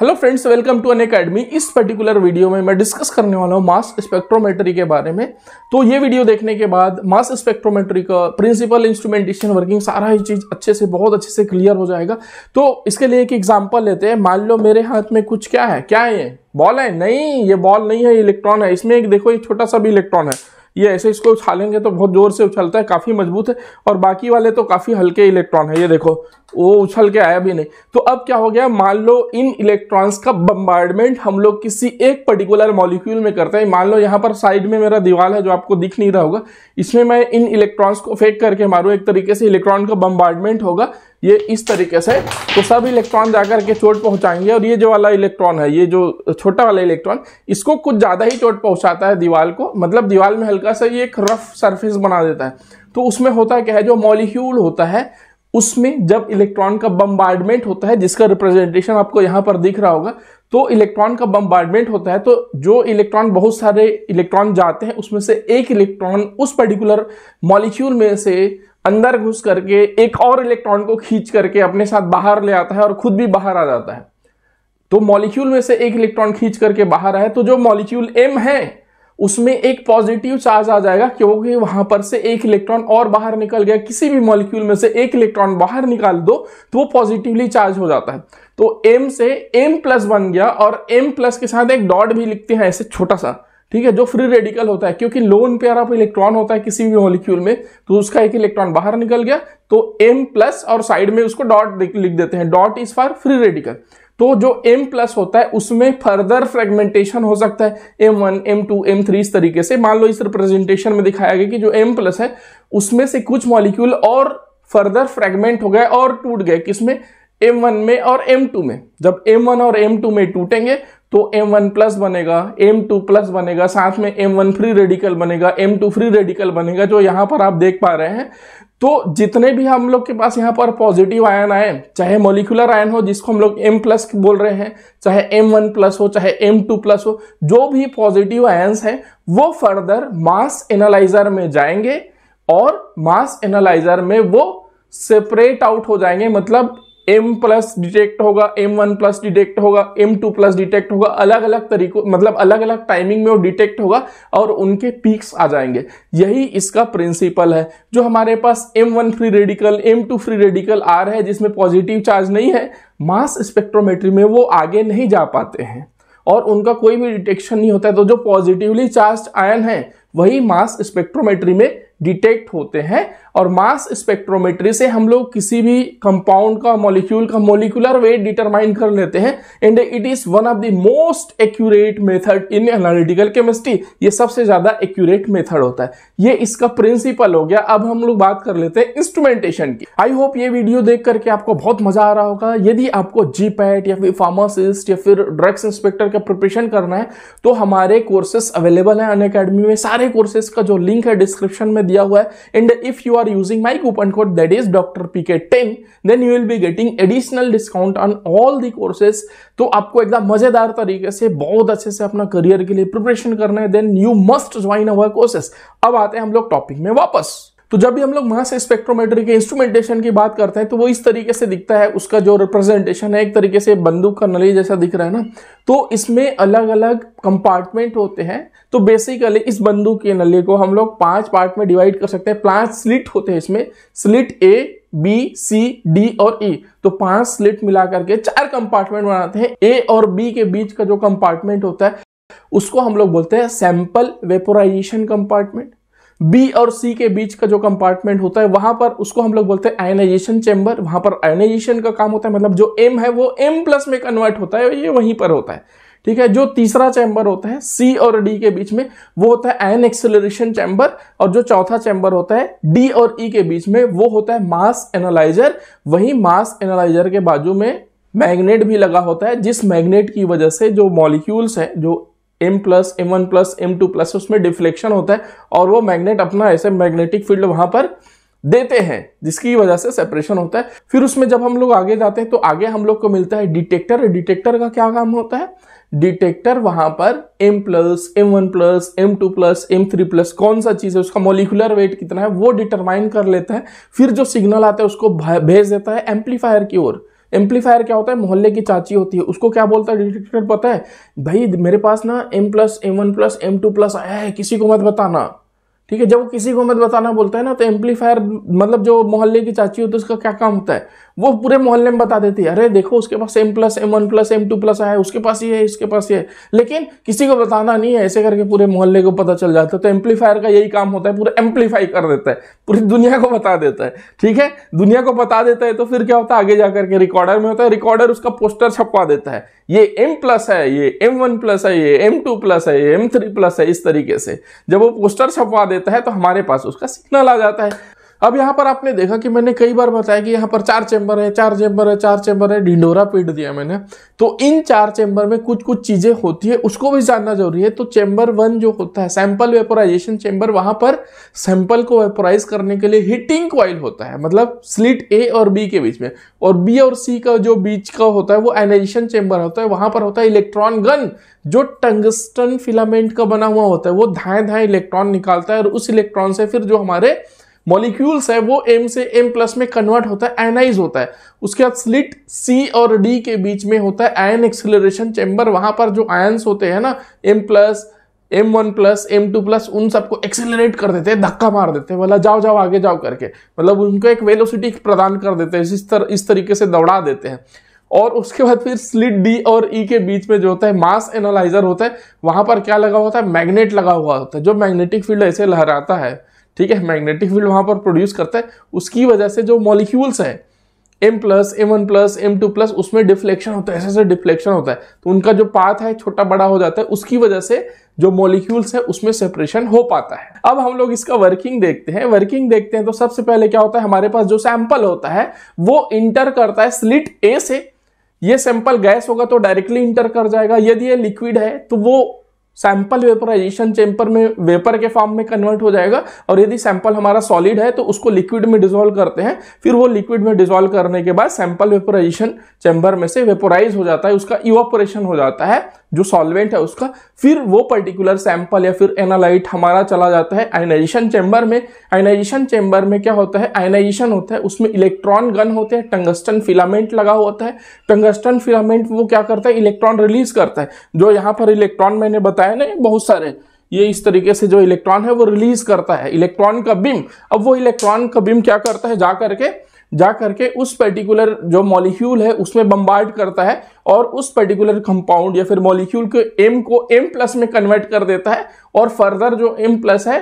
Hello friends welcome to Unacademy इस particular video में मैं डिस्कस करने वाला हूँ मास स्पेक्ट्रोमेट्री के बारे में तो ये वीडियो देखने के बाद मास स्पेक्ट्रोमेट्री का प्रिंसिपल इंस्ट्रूमेंटेशन वर्किंग सारा ही चीज़ अच्छे से बहुत अच्छे से क्लियर हो जाएगा तो इसके लिए एक एग्जाम्पल लेते हैं मान लो मेरे हाथ में कुछ क्या है क्या है ये बॉल है नहीं ये बॉल नहीं है इलेक्ट्रॉन है इसमें एक देखो एक छोटा सा भी इलेक्ट्रॉन है ये ऐसे इसको उछालेंगे तो बहुत जोर से उछलता है काफ़ी मजबूत है और बाकी वाले तो काफ़ी हल्के इलेक्ट्रॉन है ये देखो वो उछल के आया भी नहीं तो अब क्या हो गया मान लो इन इलेक्ट्रॉन्स का बम्बार्डमेंट हम लोग किसी एक पर्टिकुलर मॉलिक्यूल में करते हैं मान लो यहाँ पर साइड में मेरा दीवार है जो आपको दिख नहीं रहा होगा इसमें मैं इन इलेक्ट्रॉन्स को फेंक करके मारूँ एक तरीके से इलेक्ट्रॉन का बम्बार्डमेंट होगा ये इस तरीके से तो सब इलेक्ट्रॉन जाकर के चोट पहुंचाएंगे और ये जो वाला इलेक्ट्रॉन है ये जो छोटा वाला इलेक्ट्रॉन इसको कुछ ज़्यादा ही चोट पहुंचाता है दीवाल को मतलब दीवाल में हल्का सा ये एक रफ सरफेस बना देता है तो उसमें होता क्या है जो मॉलिक्यूल होता है उसमें जब इलेक्ट्रॉन का बम्बार्डमेंट होता है जिसका रिप्रेजेंटेशन आपको यहां पर दिख रहा होगा तो इलेक्ट्रॉन का बम्बार्डमेंट होता है तो जो इलेक्ट्रॉन बहुत सारे इलेक्ट्रॉन जाते हैं उसमें से एक इलेक्ट्रॉन उस पर्टिकुलर मॉलिक्यूल में से अंदर घुस करके एक और इलेक्ट्रॉन को खींच करके अपने साथ बाहर ले आता है और खुद भी बाहर आ जाता है तो मॉलिक्यूल में से एक इलेक्ट्रॉन खींच करके बाहर आए तो जो मॉलिक्यूल एम है उसमें एक पॉजिटिव चार्ज आ जाएगा क्योंकि वहां पर से एक इलेक्ट्रॉन और बाहर निकल गया किसी भी मॉलिक्यूल में से एक इलेक्ट्रॉन बाहर निकाल दो तो वो पॉजिटिवली चार्ज हो जाता है तो एम से एम प्लस बन गया और एम प्लस के साथ एक डॉट भी लिखते हैं ऐसे छोटा सा ठीक है जो फ्री रेडिकल होता है क्योंकि लोन पेयर ऑफ इलेक्ट्रॉन होता है किसी भी मॉलिक्यूल में तो उसका एक इलेक्ट्रॉन बाहर निकल गया तो एम प्लस और साइड में उसको डॉट लिख देते हैं dot is for free radical तो जो M प्लस होता है उसमें फर्दर फ्रेगमेंटेशन हो सकता है M1, M2, M3 इस तरीके से मान लो इस रिप्रेजेंटेशन में दिखाया गया कि जो M प्लस है उसमें से कुछ मॉलिक्यूल और फर्दर फ्रेगमेंट हो गए और टूट गए किसमें M1 में और M2 में जब M1 और M2 में टूटेंगे तो एम वन प्लस बनेगा एम टू प्लस बनेगा साथ में एम वन फ्री रेडिकल बनेगा एम टू फ्री रेडिकल बनेगा जो यहाँ पर आप देख पा रहे हैं तो जितने भी हम लोग के पास यहाँ पर पॉजिटिव आयन आए चाहे मोलिकुलर आयन हो जिसको हम लोग M प्लस बोल रहे हैं चाहे M1 प्लस हो चाहे M2 प्लस हो जो भी पॉजिटिव आयन्स हैं वो फर्दर मास एनालाइजर में जाएंगे और मास एनालाइजर में वो सेपरेट आउट हो जाएंगे मतलब एम प्लस डिटेक्ट होगा एम वन प्लस डिटेक्ट होगा एम टू प्लस डिटेक्ट होगा अलग अलग तरीकों मतलब अलग अलग टाइमिंग में वो डिटेक्ट होगा और उनके पीक्स आ जाएंगे यही इसका प्रिंसिपल है जो हमारे पास M one free radical M two free radical आ रहे है जिसमें पॉजिटिव चार्ज नहीं है मास स्पेक्ट्रोमेट्री में वो आगे नहीं जा पाते हैं और उनका कोई भी डिटेक्शन नहीं होता है तो जो पॉजिटिवली चार्ज आयन है वही मास स्पेक्ट्रोमेट्री में डिटेक्ट होते हैं और मास स्पेक्ट्रोमेट्री से हम लोग किसी भी कंपाउंड का मॉलिक्यूल का मोलिकुलर वेट डिटरमाइन कर लेते हैं and it is one of the most accurate method in analytical chemistry ये सबसे ज्यादा एक्यूरेट मेथड होता है ये इसका प्रिंसिपल हो गया अब हम लोग बात कर लेते हैं इंस्ट्रूमेंटेशन की आई होप ये वीडियो देख करके आपको बहुत मजा आ रहा होगा यदि आपको जीपैट या फिर फार्मासिस्ट या फिर ड्रग्स इंस्पेक्टर का प्रिपरेशन करना है तो हमारे कोर्सेस अवेलेबल है अन में सारे कोर्सेस का जो लिंक है डिस्क्रिप्शन में दिया हुआ है and if you are are using my coupon code that is Dr. PK10 then you will be getting additional discount on all the courses तो आपको एकदम मजेदार तरीके से बहुत अच्छे से अपना करियर के लिए प्रिपरेशन करना है then you must join our courses अब आते हैं हम लोग टॉपिक में वापस तो जब भी हम लोग मास स्पेक्ट्रोमेट्री के इंस्ट्रूमेंटेशन की बात करते हैं तो वो इस तरीके से दिखता है उसका जो रिप्रेजेंटेशन है एक तरीके से बंदूक का नली जैसा दिख रहा है ना तो इसमें अलग अलग कंपार्टमेंट होते हैं तो बेसिकली इस बंदूक के नली को हम लोग पांच पार्ट में डिवाइड कर सकते हैं पांच स्लिट होते हैं इसमें slit A B C D और ई e. तो पांच स्लिट मिला करके चार कंपार्टमेंट बनाते हैं ए और बी के बीच का जो कंपार्टमेंट होता है उसको हम लोग बोलते हैं सैंपल वेपोराइजेशन कंपार्टमेंट बी और सी के बीच का जो कंपार्टमेंट होता है वहां पर उसको हम लोग बोलते हैं आयनाइजेशन चैम्बर वहां पर आयनाइजेशन का काम होता है मतलब जो एम है वो एम प्लस में कन्वर्ट होता है ये वहीं पर होता है ठीक है जो तीसरा चैम्बर होता है सी और डी के बीच में वो होता है आयन एक्सेलरेशन चैम्बर और जो चौथा चैम्बर होता है डी और ई e के बीच में वो होता है मास एनालाइजर वही मास एनालाइजर के बाजू में मैग्नेट भी लगा होता है जिस मैग्नेट की वजह से जो मॉलिक्यूल्स है जो M plus M one plus M two plus उसमें डिफ्लेक्शन होता है और वो मैग्नेट अपना ऐसे मैग्नेटिक फील्ड वहां पर देते हैं जिसकी वजह से सेपरेशन होता है फिर उसमें जब हम लोग आगे जाते हैं तो आगे हम लोग को मिलता है डिटेक्टर डिटेक्टर का क्या काम होता है डिटेक्टर वहां पर M plus M one plus M two plus M three plus कौन सा चीज है उसका मोलिकुलर वेट कितना है वो डिटरमाइन कर लेता है फिर जो सिग्नल आता है उसको भेज देता है एम्पलीफायर की ओर एम्पलीफायर क्या होता है मोहल्ले की चाची होती है उसको क्या बोलता है डिटेक्टर पता है भाई मेरे पास ना M plus M one plus M two plus आया है किसी को मत बताना ठीक है जब वो किसी को मत बताना बोलता है ना तो एम्पलीफायर मतलब जो मोहल्ले की चाची होती है उसका क्या काम होता है वो पूरे मोहल्ले में बता देती है अरे देखो उसके पास M plus M one plus M two plus आया उसके पास ये है इसके पास ये है लेकिन किसी को बताना नहीं है ऐसे करके पूरे मोहल्ले को पता चल जाता है तो एम्पलीफायर का यही काम होता है पूरा एम्पलीफाई कर देता है पूरी दुनिया को बता देता है ठीक है दुनिया को बता देता है तो फिर क्या होता है आगे जा करके रिकॉर्डर में होता है रिकॉर्डर उसका पोस्टर छपवा देता है ये एम प्लस है ये एम वन प्लस है ये एम टू प्लस है ये एम थ्री प्लस है इस तरीके से जब वो पोस्टर छपवा देता है तो हमारे पास उसका सिग्नल आ जाता है अब यहाँ पर आपने देखा कि मैंने कई बार बताया कि यहाँ पर चार चैम्बर है चार चैम्बर है चार चैम्बर है ढिंडोरा पीट दिया मैंने तो इन चार चैम्बर में कुछ कुछ चीजें होती है उसको भी जानना जरूरी है तो चैम्बर वन जो होता है सैंपल वेपोराइजेशन चैम्बर वहां पर सैंपल को वेपोराइज करने के लिए हीटिंग क्वाइल होता है मतलब स्लिट ए और बी के बीच में और बी और सी का जो बीच का होता है वो एनाइजेशन चैम्बर होता है वहां पर होता है इलेक्ट्रॉन गन जो टंगस्टन फिलामेंट का बना हुआ होता है वो धाए धाए इलेक्ट्रॉन निकालता है और उस इलेक्ट्रॉन से फिर जो हमारे मॉलिक्यूल्स है वो एम से एम प्लस में कन्वर्ट होता है एनाइज होता है उसके बाद स्लिट सी और डी के बीच में होता है आयन एक्सिलरेशन चैम्बर वहां पर जो आयन्स होते हैं ना M plus M one plus M two plus उन सबको एक्सेलरेट कर देते हैं धक्का मार देते हैं मतलब जाओ जाओ आगे जाओ करके मतलब उनको एक वेलोसिटी प्रदान कर देते हैं इस तरह इस तरीके से दौड़ा देते हैं और उसके बाद फिर स्लिट डी और ई e के बीच में जो होता है मास एनालाइजर होता है वहां पर क्या लगा होता है मैग्नेट लगा हुआ होता है जो मैग्नेटिक फील्ड ऐसे लहराता है ठीक है मैग्नेटिक फील्ड वहां पर प्रोड्यूस करता है उसकी वजह से जो मॉलिक्यूल्स है M plus M one plus M two plus उसमें डिफ्लेक्शन होता है ऐसे ऐसे डिफ्लेक्शन होता है तो उनका जो पाथ है छोटा बड़ा हो जाता है उसकी वजह से जो मॉलिक्यूल्स है उसमें सेपरेशन हो पाता है अब हम लोग इसका वर्किंग देखते हैं वर्किंग देखते हैं तो सबसे पहले क्या होता है हमारे पास जो सैंपल होता है वो इंटर करता है स्लिट ए से ये सैंपल गैस होगा तो डायरेक्टली इंटर कर जाएगा यदि ये लिक्विड है तो वो सैंपल वेपराइजेशन चेम्बर में वेपर के फॉर्म में कन्वर्ट हो जाएगा और यदि सैंपल हमारा सॉलिड है तो उसको लिक्विड में डिजोल्व करते हैं फिर वो लिक्विड में डिजोल्व करने के बाद सैंपल वेपराइजेशन चेम्बर में से वेपोराइज हो जाता है उसका इवापोरेशन हो जाता है जो सॉल्वेंट है उसका फिर वो पर्टिकुलर सैंपल या फिर एनालाइट हमारा चला जाता है आयनाइजेशन चैम्बर में आयनाइजेशन चैम्बर में क्या होता है आयनाइजेशन होता है उसमें इलेक्ट्रॉन गन होते हैं टंगस्टन फिलामेंट लगा होता है टंगस्टन फिलामेंट वो क्या करता है इलेक्ट्रॉन रिलीज करता है जो यहाँ पर इलेक्ट्रॉन मैंने बताया ना बहुत सारे ये इस तरीके से जो इलेक्ट्रॉन है वो रिलीज करता है इलेक्ट्रॉन का बिम अब वो इलेक्ट्रॉन का बिम क्या करता है जा करके जा करके उस पर्टिकुलर जो मॉलिक्यूल है उसमें बम्बार्ड करता है और उस पर्टिकुलर कंपाउंड या फिर मॉलिक्यूल के एम को एम प्लस में कन्वर्ट कर देता है और फर्दर जो एम प्लस है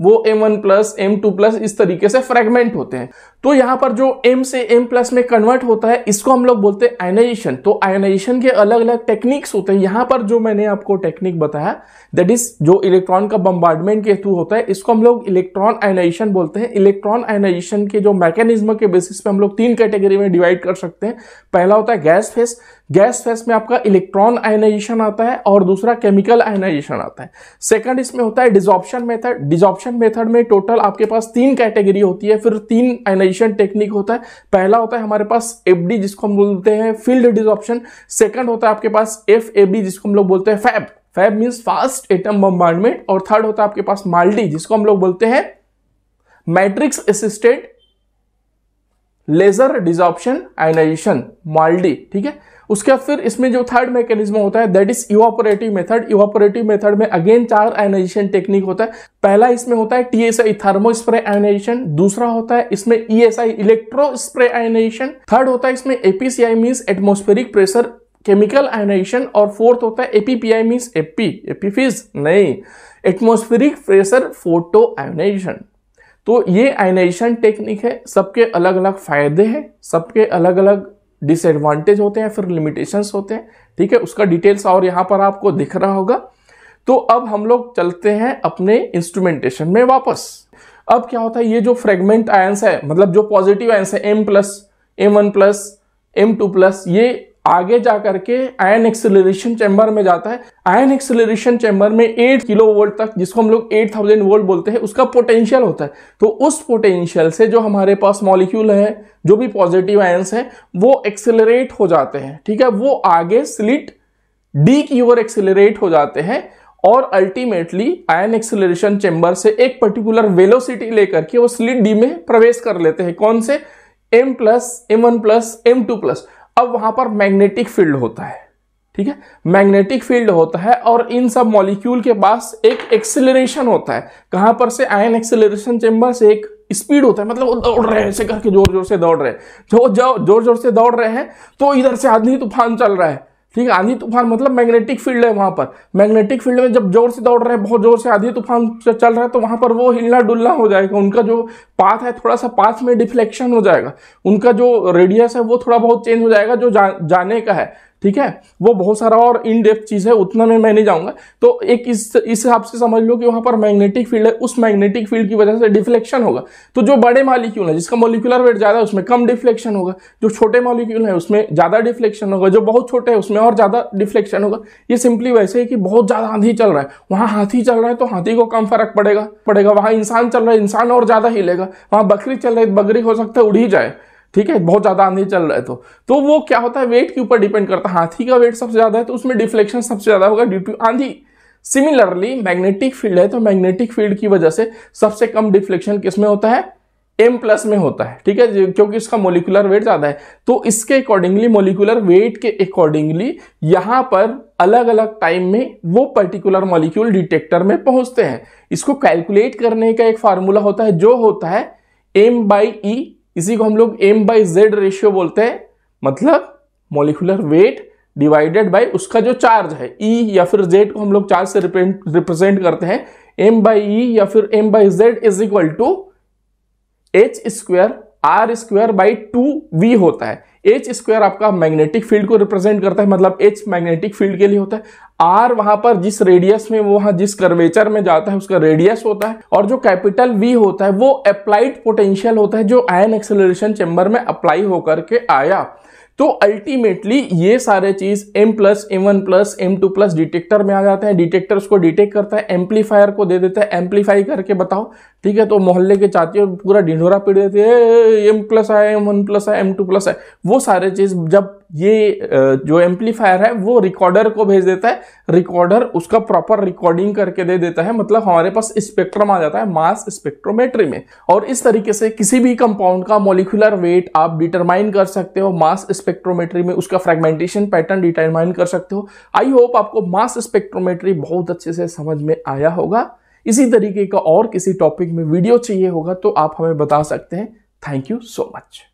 वो M one plus M two plus इस तरीके से फ्रेगमेंट होते हैं तो यहाँ पर जो एम से एम प्लस में कन्वर्ट होता है इसको हम लोग बोलते हैं आयनाइजेशन तो आयनाइजेशन के अलग अलग टेक्निक्स होते हैं यहाँ पर जो मैंने आपको टेक्निक बताया दैट इज जो इलेक्ट्रॉन का बम्बार्डमेंट के थ्रू होता है इसको हम लोग इलेक्ट्रॉन आयनाइजेशन बोलते हैं इलेक्ट्रॉन आयनाइजेशन के जो मैकेनिज्म के बेसिस पे हम लोग तीन कैटेगरी में डिवाइड कर सकते हैं पहला होता है गैस फेस गैस फेस में आपका इलेक्ट्रॉन आयनाइजेशन आता है और दूसरा केमिकल आयनाइजेशन आता है सेकंड इसमें होता है डिजॉप्शन मेथड डिजॉप्शन मेथड में टोटल आपके पास तीन कैटेगरी होती है फिर तीन आयनाइजेशन टेक्निक होता है पहला होता है हमारे पास डी जिसको हम बोलते हैं फील्ड डिजॉप्शन सेकंड होता है आपके पास एफ जिसको हम लोग बोलते हैं FAB FAB means fast atom bombardment और थर्ड होता है आपके पास माल्टी जिसको हम लोग बोलते हैं matrix assistant laser desorption ionization MALDI ठीक है उसके बाद फिर इसमें जो थर्ड मैकेनिज्म होता है that is evaporative method evaporative method में अगेन चार आयनाइजेशन टेक्निक होता है पहला इसमें होता है टीएसआई थर्मो स्प्रे आयनाइजेशन दूसरा होता है इसमें ESI electrospray ionization third होता है इसमें APCI means atmospheric pressure chemical ionization और फोर्थ होता है एपीपीआई मीन्स एपी एपीफिज नहीं एटमोस्फेरिक प्रेशर फोटो आयनाइजेशन तो ये आइनाइजेशन टेक्निक है सबके अलग अलग फ़ायदे हैं सबके अलग अलग डिसएडवांटेज होते हैं फिर लिमिटेशंस होते हैं ठीक है उसका डिटेल्स और यहाँ पर आपको दिख रहा होगा तो अब हम लोग चलते हैं अपने इंस्ट्रूमेंटेशन में वापस अब क्या होता है ये जो फ्रेगमेंट आयंस है मतलब जो पॉजिटिव आयंस है M plus M one plus M two plus ये आगे जा करके आयन एक्सिलेशन चैम्बर में जाता है आयन एक्सिलेशन चैम्बर में 8 किलो वोल्ट तक जिसको हम लोग 8000 वोल्ट बोलते हैं उसका पोटेंशियल होता है तो उस पोटेंशियल से जो हमारे पास मॉलिक्यूल है जो भी पॉजिटिव आयन्स हैं वो एक्सेलरेट हो जाते हैं ठीक है वो आगे स्लिट डी की ओर एक्सेलरेट हो जाते हैं और अल्टीमेटली आयन एक्सिलेशन चैम्बर से एक पर्टिकुलर वेलोसिटी लेकर के वो स्लिट डी में प्रवेश कर लेते हैं कौन से M plus M one plus M two plus अब वहां पर मैग्नेटिक फील्ड होता है ठीक है मैग्नेटिक फील्ड होता है और इन सब मॉलिक्यूल के पास एक एक्सेलरेशन होता है कहां पर से आयन एक्सेलरेशन चेंबर से एक स्पीड होता है मतलब वो दौड़ रहे हैं ऐसे करके जोर जोर से दौड़ रहे हैं जो जोर जोर से दौड़ रहे हैं तो इधर से आदमी तूफान चल रहा है ठीक है आंधी तूफान मतलब मैग्नेटिक फील्ड है वहाँ पर मैग्नेटिक फील्ड में जब जोर से दौड़ रहे हैं बहुत जोर से आंधी तूफान चल रहा है तो वहाँ पर वो हिलना डुलना हो जाएगा उनका जो पाथ है थोड़ा सा पाथ में डिफ्लेक्शन हो जाएगा उनका जो रेडियस है वो थोड़ा बहुत चेंज हो जाएगा जो जा, जाने का है ठीक है वो बहुत सारा और इन डेप्थ चीज़ है उतना में मैं नहीं जाऊँगा तो एक इस इस हिसाब से समझ लो कि वहाँ पर मैग्नेटिक फील्ड है उस मैग्नेटिक फील्ड की वजह से डिफ्लेक्शन होगा तो जो बड़े मॉलिक्यूल है जिसका मोलिकुलर वेट ज़्यादा है उसमें कम डिफ्लेक्शन होगा जो छोटे मॉलिक्यूल है उसमें ज़्यादा डिफ्लेक्शन होगा जो बहुत छोटे है उसमें और ज़्यादा डिफ्लेक्शन होगा ये सिंपली वैसे ही कि बहुत ज़्यादा आंधी चल रहा है वहाँ हाथी चल रहा है तो हाथी को कम फर्क पड़ेगा पड़ेगा वहाँ इंसान चल रहा है इंसान और ज़्यादा हिलेगा वहाँ बकरी चल रही है बकरी हो सकता है उड़ ही जाए ठीक है बहुत ज़्यादा आंधी चल रहा है तो तो वो क्या होता है वेट के ऊपर डिपेंड करता है हाथी का वेट सबसे ज़्यादा है तो उसमें डिफ्लेक्शन सबसे ज़्यादा होगा ड्यू टू आंधी सिमिलरली मैग्नेटिक फील्ड है तो मैग्नेटिक फील्ड की वजह से सबसे कम डिफ्लेक्शन किस में होता है एम प्लस में होता है ठीक है क्योंकि इसका मोलिकुलर वेट ज्यादा है तो इसके अकॉर्डिंगली मोलिकुलर वेट के अकॉर्डिंगली यहां पर अलग अलग टाइम में वो पर्टिकुलर मॉलिक्यूल डिटेक्टर में पहुंचते हैं इसको कैलकुलेट करने का एक फार्मूला होता है जो होता है एम बाई ई इसी को हम लोग एम बाई जेड रेशियो बोलते हैं मतलब मोलिकुलर वेट डिवाइडेड बाय उसका जो चार्ज है ई e या फिर जेड को हम लोग चार्ज से रिप्रेजेंट करते हैं एम बाई ई या फिर M by Z is equal to H square R square by two V होता है एच स्क्वायर आपका मैग्नेटिक फील्ड को रिप्रेजेंट करता है मतलब एच मैग्नेटिक फील्ड के लिए होता है आर वहां पर जिस रेडियस में वो वहां जिस कर्वेचर में जाता है उसका रेडियस होता है और जो कैपिटल वी होता है वो अप्लाइड पोटेंशियल होता है जो आयन एक्सेलरेशन चेंबर में अप्लाई होकर के आया तो अल्टीमेटली ये सारे चीज M plus M one plus M two plus detector में आ जाते हैं डिटेक्टर उसको डिटेक्ट करता है एम्पलीफायर को दे देता है एम्पलीफाई करके बताओ ठीक है तो मोहल्ले के चाहती पूरा ढिढोरा पीट देते हैं एम प्लस है एम वन प्लस आया एम टू प्लस है वो सारे चीज जब ये जो एम्पलीफायर है वो रिकॉर्डर को भेज देता है रिकॉर्डर उसका प्रॉपर रिकॉर्डिंग करके दे देता है मतलब हमारे पास स्पेक्ट्रम आ जाता है मास स्पेक्ट्रोमेट्री में और इस तरीके से किसी भी कंपाउंड का मोलिकुलर वेट आप डिटरमाइन कर सकते हो मास स्पेक्ट्रोमेट्री में उसका फ्रेगमेंटेशन पैटर्न डिटरमाइन कर सकते हो आई होप आपको मास स्पेक्ट्रोमेट्री बहुत अच्छे से समझ में आया होगा इसी तरीके का और किसी टॉपिक में वीडियो चाहिए होगा तो आप हमें बता सकते हैं थैंक यू सो मच